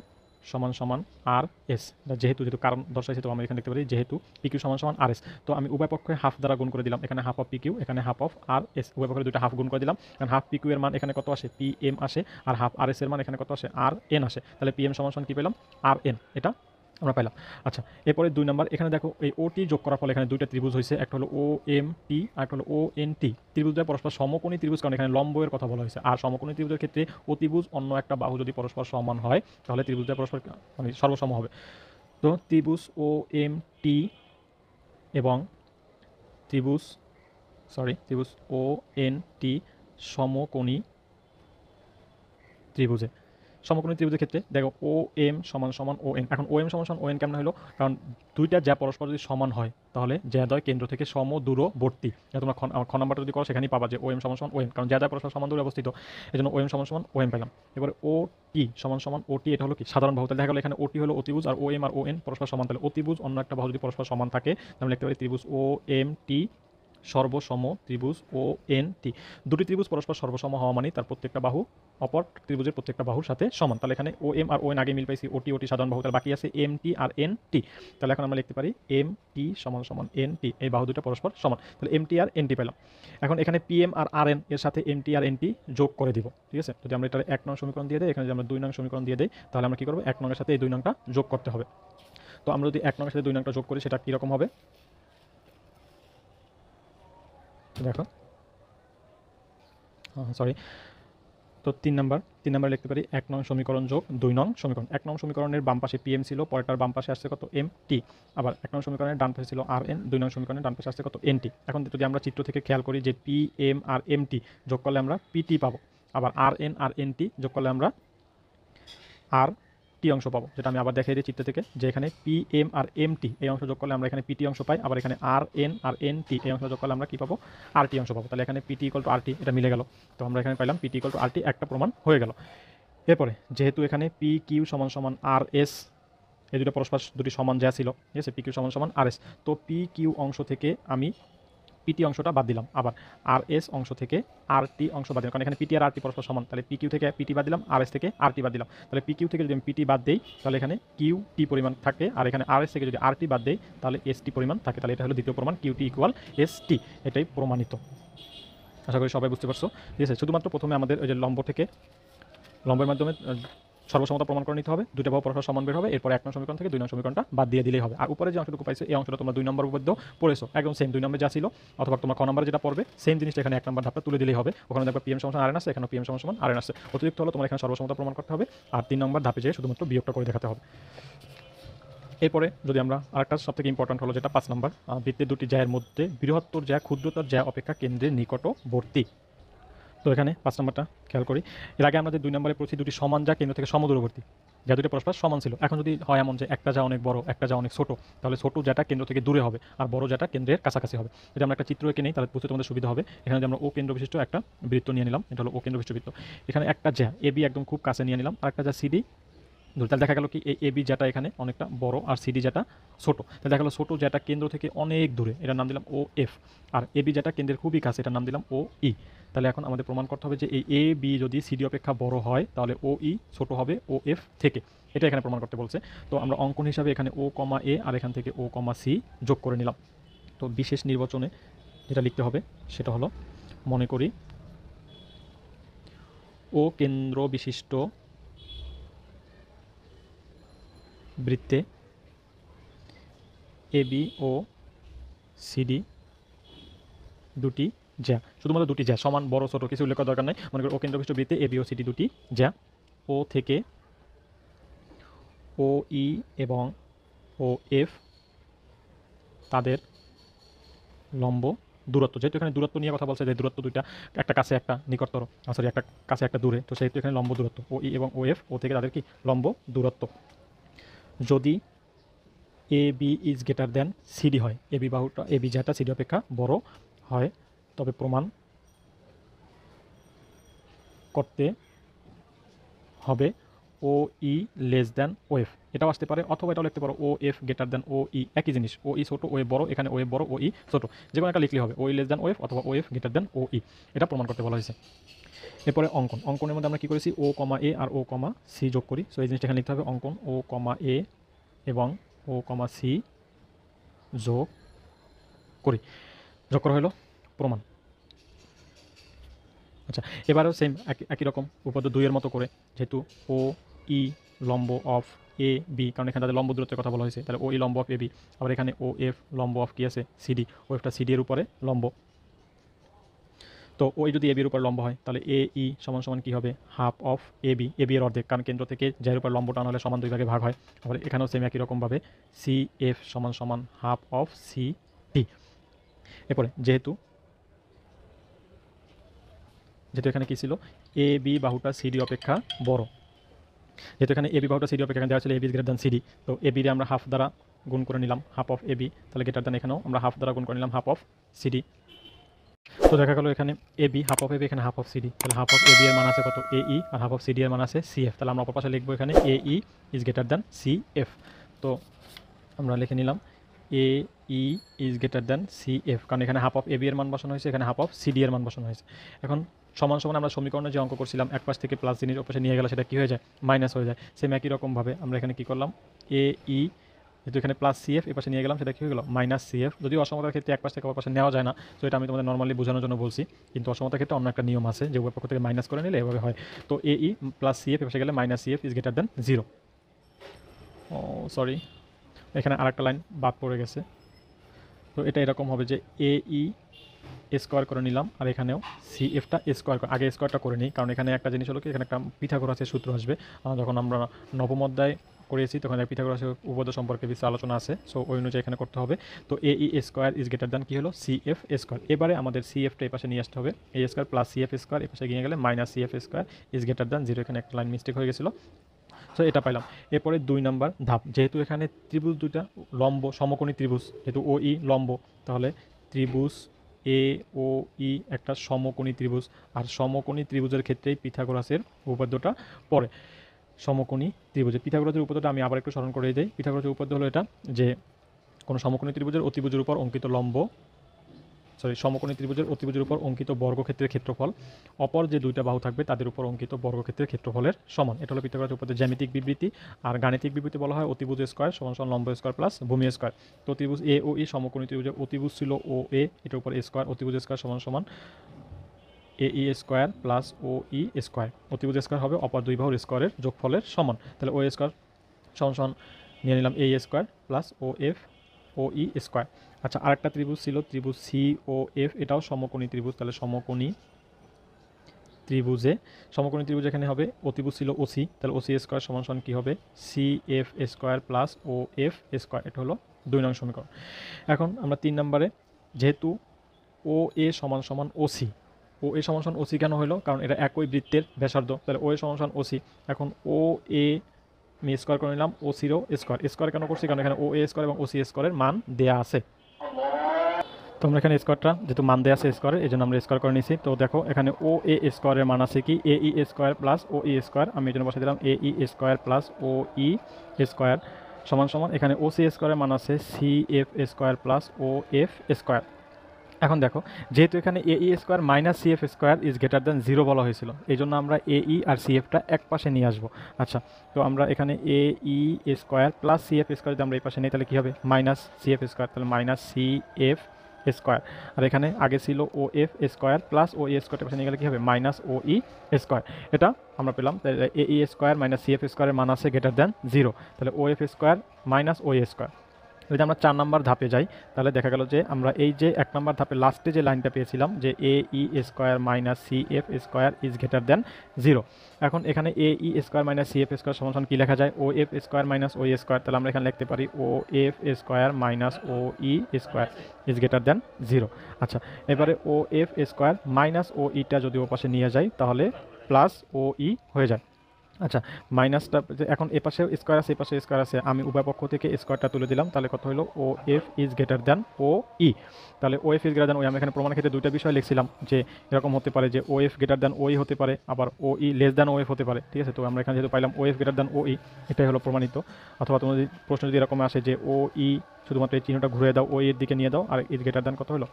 সমান সমান আর এস যেহেতু যেহেতু কারণ দর্শাইছে তো আমি এখানে দেখতে পারি যেহেতু পি কিউ সমান সমান আর এস তো আমি উভয় পক্ষে হাফ দ্বারা গুণ করে দিলাম এখানে হাফ অফ পি কিউ এখানে হাফ অফ আর এস উভয় পক্ষে দুটো হাফ গুণ করে দিলাম কারণ হাফ পি কিউ এর মান এখানে কত আসে পি এম আসে আর হাফ আর এস এর মান এখানে কত আসে আর এন আসে তাহলে পি এম সমান সমান কী পেলাম আর এন এটা আমরা পাইলাম আচ্ছা এরপরে দুই নাম্বার এখানে দেখো এই ওটি যোগ করার ফলে এখানে দুইটা ত্রিভুজ হয়েছে একটা হলো ও এম টি আর একটা হলো ও এন টি ত্রিভুজ দুটো পরস্পর সমকোণী ত্রিভুজ কারণ এখানে লম্বয়ের কথা বলা হয়েছে আর সমকোণী ত্রিভুজের ক্ষেত্রে ও ত্রিভুজ অন্য একটা বাহু যদি পরস্পর সমান হয় তাহলে ত্রিভুজ দুটো পরস্পর মানে সর্বসম হবে তো ত্রিভুজ ও এম টি এবং ত্রিভুজ সরি ত্রিভুজ ও এন টি সমকোণী ত্রিভুজে সমকোণী ত্রিভুজের ক্ষেত্রে দেখো ও এম সমান সমান ও এন এখন ও এম সমান সমান ও এন কেমন হলো কারণ দুইটা যা পরস্পর যদি সমান হয় তাহলে জ্যাদয় কেন্দ্র থেকে সম দূরবর্তী যা তোমরা খ নাম্বারটা যদি করো সেখানেই পাবা যে ও এম সমান সমান ও এন কারণ জ্যাদয় পরস্পর সমান দূরে অবস্থিত এই জন্য ও এম সমান সমান ও এম পেলাম এবারে ও টি সমান সমান ওটি এটা হলো কি সাধারণ বাহু তাহলে দেখা গেল এখানে ওটি হলো অতিভুজ আর ও এম আর ও এন পরস্পর সমান তাহলে অতিভুজ অন্য একটা বাহু যদি পরস্পর সমান থাকে তাহলে লিখতে পারি ত্রিভুজ ও এম টি সর্বসম ত্রিভুজ ও এন টি দুটি ত্রিভুজ পরস্পর সর্বসম হওয়া মানে তার প্রত্যেকটা বাহু অপর ত্রিভুজের প্রত্যেকটা বাহুর সাথে সমান তাহলে এখানে ও এম আর ও এন আগে মিল পাইছি ওটি ওটি সাধারণ বাহু তার বাকি আছে এম টি আর এন টি তাহলে এখন আমরা লিখতে পারি এম টি সমান সমান এন টি এই বাহু দুটো পরস্পর সমান তাহলে এম টি আর এন টি পেলাম এখন এখানে পি এম আর আর এন এর সাথে এম টি আর এন টি যোগ করে দিব ঠিক আছে যদি আমরা এটা এক নং সমীকরণ দিয়ে দেয় এখানে যদি আমরা দুই নং সমীকরণ দিয়ে দেয় তাহলে আমরা কী করবো এক নংয়ের সাথে এই দুই নংটা যোগ করতে হবে তো আমরা যদি এক নংয়ের সাথে দুই নংটা যোগ করি সেটা কীরকম হবে দেখো সরি হ্যাঁ, হ্যাঁ, তো তিন নাম্বার তিন নাম্বার লিখতে পারি এক নং সমীকরণ যোগ দুই নং সমীকরণ এক নং সমীকরণের বাম পাশে পিএম ছিল পরেরটার বাম পাশে আসছে কত এম টি আবার এক নং সমীকরণের ডান পাশে ছিল আর এন দুই নং সমীকরণের ডান পাশে আসছে কত এন টি এখন যদি আমরা চিত্র থেকে খেয়াল করি যে পি এম আর এম টি যোগ করলে আমরা পিটি পাবো আবার আর এন আর এন টি যোগ করলে আমরা আর টি অংশ পাবো যেটা আমি আবার দেখাই দিই চিত্র থেকে যে এখানে পি এম আর এম টি এই অংশ যোগ করলে আমরা এখানে পিটি অংশ পাই আবার এখানে আর এন আর এন টি এই অংশ যোগ করলে আমরা কী পাবো আর টি অংশ পাবো তাহলে এখানে PT equal to R T এটা মিলে গেল তো আমরা এখানে পাইলাম PT equal to R T একটা প্রমাণ হয়ে গেল এরপরে যেহেতু এখানে পি কিউ সমান সমান আর এস এই দুটো পরস্পর দুটি সমান যা ছিল ঠিক আছে পি কিউ সমান সমান আর এস তো পি কিউ অংশ থেকে আমি পিটি অংশটা বাদ দিলাম আবার আর এস অংশ থেকে আর টি অংশ বাদ দিলাম কারণ এখানে পিটি আর আর টি পরস্পর সমান তাহলে পিকিউ থেকে পিটি বাদ দিলাম আর এস থেকে আর টি বাদ দিলাম তাহলে পিকিউ থেকে যদি আমি পিটি বাদ দিই তাহলে এখানে কিউ টি পরিমাণ থাকে আর এখানে আর এস থেকে যদি আর টি বাদ দেয় তাহলে এস টি পরিমাণ থাকে তাহলে এটা হলো দ্বিতীয় প্রমাণ Q T equal S T এটাই প্রমাণিত আশা করি সবাই বুঝতে পারছো ঠিক আছে শুধুমাত্র প্রথমে আমাদের ওই যে লম্ব থেকে লম্বের মাধ্যমে সর্বসমতা প্রমাণ করে নিতে হবে দুটো ভাব পরস্পর সমান বের হবে এরপর এক নম্বর সমীকরণ থেকে দুই নম্বর সমীকরণটা বাদ দিয়ে দিলেই হবে আর উপরে যে অংশটুকু পাইছে এই অংশটা তোমরা দুই নম্বর উপদ্য পড়েছো একদম সেম দুই নম্বর যা ছিল অথবা তোমার ক নম্বর যেটা পড়বে সেম জিনিসটা এখানে এক নম্বর ধাপটা তুলে দিলেই হবে ওখানে দেখো পিএম সমান আরেন আছে এখানে পিএম সমান আরেন আছে অতিরিক্ত হলো তোমার এখানে সর্বসমতা প্রমাণ করতে হবে আর তিন নম্বর ধাপে যেয়ে শুধুমাত্র বিয়োগটা করে দেখাতে হবে এরপরে যদি আমরা আরেকটা সব থেকে ইম্পর্টেন্ট হলো যেটা পাঁচ নম্বর বৃত্তের দুটি জায়ের মধ্যে বৃহত্তর জ্যা ক্ষুদ্রতর জ্যা অপেক্ষা কেন্দ্রের নিকটবর্তী তো এখানে পাঁচ নম্বরটা খেয়াল করি এর আগে আমরা যে দুই নম্বরে পড়ছি দুটি সমান যা কেন্দ্র থেকে সমদূরবর্তী যা দুটি পরস্পর সমান ছিল এখন যদি হয় এমন যে একটা যা অনেক বড় একটা যা অনেক ছোট তাহলে ছোট যাটা কেন্দ্র থেকে দূরে হবে আর বড় যাটা কেন্দ্রের কাছাকাছি হবে যদি আমরা একটা চিত্র এঁকে নিই তাহলে বুঝতে তোমাদের সুবিধা হবে এখানে যদি আমরা ও কেন্দ্র বিশিষ্ট একটা বৃত্ত নিয়ে নিলাম এটা হলো ও কেন্দ্র বিশিষ্ট বৃত্ত এখানে একটা যা এ বি একদম খুব কাছে নিয়ে নিলাম আর একটা যা সিডি ধরে তাহলে দেখা গেল কি এই বি জাটা এখানে অনেকটা বড় আর সিডি জাটা ছোটো তাহলে দেখা গেলো ছোটো জাটা কেন্দ্র থেকে অনেক দূরে এটার নাম দিলাম ও এফ আর এবি জাটা কেন্দ্রের খুবই কাছে এটার নাম দিলাম ও ই তাহলে এখন আমাদের প্রমাণ করতে হবে যে এই এ বি যদি সিডি অপেক্ষা বড় হয় তাহলে ও ই ছোটো হবে ও এফ থেকে এটা এখানে প্রমাণ করতে বলছে তো আমরা অঙ্কন হিসাবে এখানে ও কমা এ আর এখান থেকে ও কমা সি যোগ করে নিলাম তো বিশেষ নির্বাচনে যেটা লিখতে হবে সেটা হলো মনে করি ও কেন্দ্র বিশিষ্ট বৃত্তে এ বি ও সিডি দুটি যা শুধুমাত্র দুটি যা সমান বড় ছোটো কিছু উল্লেখ দরকার নাই মনে করি ও কিছু বৃত্তে এ বি ও সিডি দুটি যা ও থেকে ও ই e এবং ও এফ তাদের লম্ব দূরত্ব যেহেতু এখানে দূরত্ব নিয়ে কথা বলছে যে দূরত্ব দুইটা একটা কাছে একটা নিকটতর সরি একটা কাছে একটা দূরে তো সেহেতু এখানে লম্ব দূরত্ব ও ই e এবং ও এফ ও থেকে তাদের কি লম্ব দূরত্ব যদি A B is greater than CD হয় এ বি বাহুটা এ বি যেটা সিডি অপেক্ষা বড় হয় তবে প্রমাণ করতে হবে O E less than O F এটাও আসতে পারে অথবা এটাও লিখতে পারো ও এফ গ্রেটার দেন ও ই একই জিনিস ও ই e ছোটো ও এ e বড় এখানে ও এ e বড় ও ই ছোটো যে কোনো একটা লিখলে হবে O E less than O F অথবা ও এফ গ্রেটার দেন ও ই এটা প্রমাণ করতে বলা হয়েছে এরপরে অঙ্কন অঙ্কনের মধ্যে আমরা কী করেছি ও কমা এ আর ও কমা সি যোগ করি সো এই জিনিসটা এখানে লিখতে হবে অঙ্কন ও কমা এ এবং ও কমা সি যোগ করি যোগ করা হলো প্রমাণ আচ্ছা এবারেও সেম একই একই রকম উপপাদ্য দুইয়ের মতো করে যেহেতু ও ই e, লম্ব অফ এ বি কারণ এখানে তাদের লম্ব দূরত্বের কথা বলা হয়েছে তাহলে ও ই e, লম্ব অফ এ বি আবার এখানে ও এফ লম্ব অফ কি আছে সিডি ও এফটা সিডি এর উপরে লম্ব তো ওই যদি এবির উপর লম্ব হয় তাহলে এ ই e সমান সমান কী হবে half of A B A B এর অর্ধেক কারণ কেন্দ্র থেকে যার উপর লম্ব টান হলে সমান দুই ভাগে ভাগ হয় তাহলে এখানেও সেম একই রকমভাবে সি এফ সমান সমান হাফ অফ সি টি এরপরে যেহেতু যেহেতু এখানে কী ছিল এ বি বাহুটা সিডি অপেক্ষা বড় যেহেতু এখানে বি বাহুটা সিডি অপেক্ষা দেওয়া ছিল A B greater than CD তো এবি আমরা হাফ দ্বারা গুণ করে নিলাম হাফ অফ এবি তাহলে গ্রেটার দ্যান এখানেও আমরা হাফ দ্বারা গুণ করে নিলাম হাফ অফ সিডি তো দেখা গেলো এখানে A B half of A B এখানে হাফ অফ সিডি তাহলে হাফ অফ এ বি এর মান আছে কত এ ই e আর হাফ অফ সিডি এর মান আছে সি এফ তাহলে আমরা অপর পাশে লিখবো এখানে A E is greater than C F তো আমরা লিখে নিলাম A E is greater than C F কারণ এখানে হাফ অফ এ বি এর মান বসানো হয়েছে এখানে হাফ অফ সি ডি এর মান বসানো হয়েছে এখন সমান সমান আমরা সমীকরণে যে অঙ্ক করছিলাম এক পাশ থেকে প্লাস জিনিস ওপাশে নিয়ে গেলে সেটা কী হয়ে যায় মাইনাস হয়ে যায় সেম একই রকমভাবে আমরা এখানে কী করলাম এ ই e যেহেতু এখানে প্লাস সিএফ এ পাশে নিয়ে গেলাম সেটা কী হয়ে গেল মাইনাস সিএফ যদি অসমতার ক্ষেত্রে এক পাশ থেকে পাশে নেওয়া যায় না তো এটা আমি তোমাদের নর্মালি বোঝানোর জন্য বলছি কিন্তু অসমতার ক্ষেত্রে অন্য একটা নিয়ম আছে যে উভয় পক্ষ থেকে মাইনাস করে নিলে এভাবে হয় তো এ ই প্লাস সিএফ এ পাশে গেলে minus CF is greater than zero oh sorry এখানে আরেকটা লাইন বাদ পড়ে গেছে তো এটা এরকম হবে যে এ ই স্কোয়ার করে নিলাম আর এখানেও সি এফটা স্কোয়ার আগে স্কোয়ারটা করে নিই কারণ এখানে একটা জিনিস হলো কি এখানে একটা আছে সূত্র আসবে যখন আমরা নবম অধ্যায় করিয়েছি তখন পিথাগোরাসের উপপাদ্য সম্পর্কে বিস্তারিত আলোচনা আছে সো ওই অনুযায়ী এখানে করতে হবে তো A E square is greater than কী হলো সি এফ স্কোয়ার এবারে আমাদের সি এফটা এই পাশে নিয়ে আসতে হবে A square plus C F square এ পাশে গিয়ে গেলে minus C F square is greater than zero এখানে একটা লাইন মিস্টেক হয়ে গেছিলো সো এটা পাইলাম এরপরে দুই নাম্বার ধাপ যেহেতু এখানে ত্রিভুজ দুইটা লম্ব সমকোণী ত্রিভুজ যেহেতু ও ই e লম্ব তাহলে ত্রিভুজ এ ও ই একটা সমকোণী ত্রিভুজ আর সমকোণী ত্রিভুজের ক্ষেত্রেই পিথাগোরাসের উপপাদ্যটা পড়ে সমকোণী ত্রিভুজ পিথাগোরাসের উপপাদ্যটা আমি আবার একটু স্মরণ করে যাই পিথাগোরাসের উপপাদ্য হলো এটা যে কোনো সমকোণী ত্রিভুজের অতিভুজের উপর অঙ্কিত লম্ব সরি সমকোণী ত্রিভুজের অতিভুজের উপর অঙ্কিত বর্গক্ষেত্রের ক্ষেত্রফল অপর যে দুইটা বাহু থাকবে তাদের উপর অঙ্কিত বর্গক্ষেত্রের ক্ষেত্রফলের সমান এটা হলো পিথাগোরাসের উপপাদ্য জ্যামিতিক বিবৃতি আর গাণিতিক বিবৃতি বলা হয় অতিভুজ স্কোয়ার সমান সমান লম্ব স্কোয়ার প্লাস ভূমি স্কোয়ার তো ত্রিভুজ এ ও ই e সমকোণী ত্রিভুজের অতিভুজ ছিল ও এ এটার উপর স্কোয়ার অতিভুজ স্কোয়ার সমান সমান A E square plus O E square অতিভুজ স্কোয়ার হবে অপর দুই বাহুর স্কোয়ারের যোগফলের সমান তাহলে ও স্কোয়ার সমান সমান নিয়ে নিলাম A square plus O F O E square আচ্ছা আরেকটা ত্রিভুজ ছিল ত্রিভুজ সি ও এফ এটাও সমকোণী ত্রিভুজ তাহলে সমকোণী ত্রিভুজে সমকোণী ত্রিভুজ এখানে হবে অতিভুজ ছিল ওসি তাহলে ওসি স্কোয়ার সমান সমান কী হবে C F square plus O F square এটা হলো দুই নং সমীকরণ এখন আমরা তিন নম্বরে যেহেতু ও এ সমান সমান ওসি ও এ সমাসান ওসি কেন হলো কারণ এটা একই বৃত্তের ব্যাসার্ধ তাহলে ও এ সমাসান ওসি এখন ও এ আমি স্কোয়ার করে নিলাম ও সিরো স্কোয়ার স্কোয়ার কেন করছি কারণ এখানে ও এ স্কোয়ার এবং ও সি স্কোয়ারের মান দেয়া আছে তো আমরা এখানে স্কোয়ারটা যেহেতু মান দেওয়া আছে স্কোয়ার এই জন্য আমরা স্কোয়ার করে নিয়েছি তো দেখো এখানে ও এ স্কোয়ারের মান আছে কি A E square plus O E square আমি এই জন্য বসে দিলাম A E square plus O E square সমান সমান এখানে ও সি স্কোয়ারের মান আছে C F square plus O F square এখন দেখো যেহেতু এখানে A E square minus C F square is greater than zero বলা হয়েছিল এই জন্য আমরা এ ই e আর সি এফটা এক পাশে নিয়ে আসবো আচ্ছা তো আমরা এখানে A E square plus C F square যদি আমরা এই পাশে নিই তাহলে কী হবে মাইনাস সি এফ স্কোয়ার তাহলে মাইনাস সি এফ স্কোয়ার আর এখানে আগে ছিল O F square plus O A স্কোয়ারের পাশে নিয়ে গেলে কী হবে মাইনাস ও ই স্কোয়ার এটা আমরা পেলাম A E square minus C F স্কোয়ারের মান আছে গ্রেটার দ্যান জিরো তাহলে O F square minus O A square যদি আমরা চার নাম্বার ধাপে যাই তাহলে দেখা গেল যে আমরা এই যে এক নম্বর ধাপে লাস্টে যে লাইনটা পেয়েছিলাম যে A E square minus C F square is greater than zero এখন এখানে A E square minus C F square সমান কী লেখা যায় O F square minus O square তাহলে আমরা এখানে লিখতে পারি O F square minus O E square is greater than zero আচ্ছা এবারে O F square minus O ইটা যদি ও পাশে নিয়ে যাই তাহলে প্লাস ও ই হয়ে যায় আচ্ছা মাইনাসটা যে এখন এ পাশে স্কোয়ার আছে এ পাশে স্কোয়ার আছে আমি উভয় পক্ষ থেকে স্কোয়ারটা তুলে দিলাম তাহলে কত হলো O F is greater than O E তাহলে O F is greater than ওই আমি এখানে প্রমাণ ক্ষেত্রে দুইটা বিষয় লিখছিলাম যে এরকম হতে পারে যে ও এফ গ্রেটার দ্যান ওই হতে পারে আবার O E less than O F হতে পারে ঠিক আছে তো আমরা এখানে যেহেতু পাইলাম O F greater than O E এটাই হলো প্রমাণিত অথবা তোমাদের প্রশ্ন যদি এরকম আসে যে ও ই e, শুধুমাত্র এই চিহ্নটা ঘুরে দাও ও e এর দিকে নিয়ে দাও আর ইজ গ্রেটার দ্যান কত হলো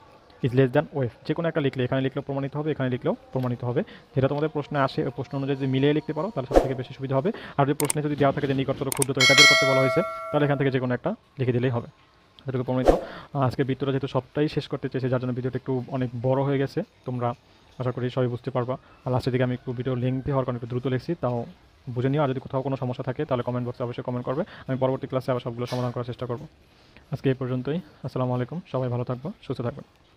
ইজ লেস দ্যান ওয়েফ যে কোনো একটা লিখলে এখানে লিখলেও প্রমাণিত হবে এখানে লিখলেও প্রমাণিত হবে যেটা তোমাদের প্রশ্নে আসে ওই প্রশ্ন অনুযায়ী যদি মিলিয়ে লিখতে পারো তাহলে সব থেকে বেশি সুবিধা হবে আর যদি প্রশ্নে যদি দেওয়া থাকে যে নিকটতর ক্ষুদ্রতর এটা বের করতে বলা হয়েছে তাহলে এখান থেকে যে কোনো একটা লিখে দিলেই হবে এটুকু প্রমাণিত আজকে বৃত্তটা যেহেতু সবটাই শেষ করতে চেয়েছে যার জন্য ভিডিওটা একটু অনেক বড় হয়ে গেছে তোমরা আশা করি সবাই বুঝতে পারবা আর লাস্টের দিকে আমি একটু ভিডিও লিঙ্কতে হওয়ার কারণে একটু দ্রুত লিখছি তাও বুঝে নিও আর যদি কোথাও কোনো সমস্যা থাকে তাহলে কমেন্ট বক্সে অবশ্যই কমেন্ট করবে আমি পরবর্তী ক্লাসে আবার সবগুলো সমাধান করার চেষ্টা করব আজকে এই পর্যন্তই আসসালামু আলাইকুম সবাই ভালো থাকবো সুস্থ থাকবেন